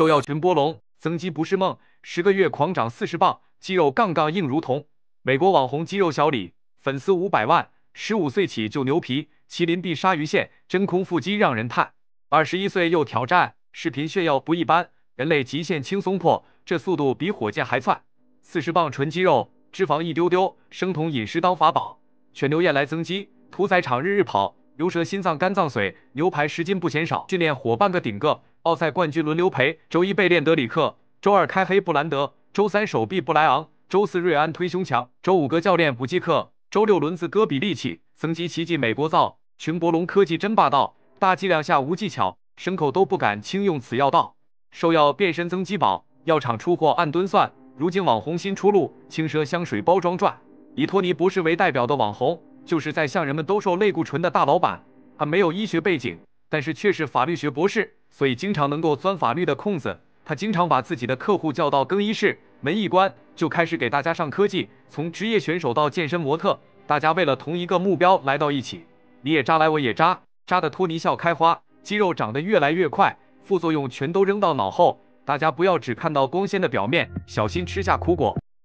兽药全波龙增肌不是梦。十个月狂涨四十磅，肌肉杠杠硬如铜。美国网红肌肉小李，粉丝五百万。十五岁起就牛皮，麒麟臂、鲨鱼线、真空腹肌让人叹。二十一岁又挑战视频炫耀不一般，人类极限轻松破，这速度比火箭还窜。四十磅纯肌肉，脂肪一丢丢，生酮饮食当法宝，犬牛宴来增肌。屠宰场日日跑，牛舌、心脏、肝脏、髓，牛排十斤不嫌少。训练伙伴个顶个。奥赛冠军轮流陪，周一被练德里克，周二开黑布兰德，周三手臂布莱昂，周四瑞安推胸墙，周五哥教练补技课，周六轮子戈比力气，增肌奇迹美国造，群博龙科技真霸道，大剂量下无技巧，牲口都不敢轻用此药道，兽药变身增肌宝，药厂出货按吨算，如今网红新出路，轻奢香水包装赚。以托尼·博士为代表的网红，就是在向人们兜售类固醇的大老板。他没有医学背景，但是却是法律学博士。所以经常能够钻法律的空子，他经常把自己的客户叫到更衣室，门一关就开始给大家上科技。从职业选手到健身模特，大家为了同一个目标来到一起，你也渣来我也渣，渣的托尼笑开花，肌肉长得越来越快，副作用全都扔到脑后。大家不要只看到光鲜的表面，小心吃下苦果。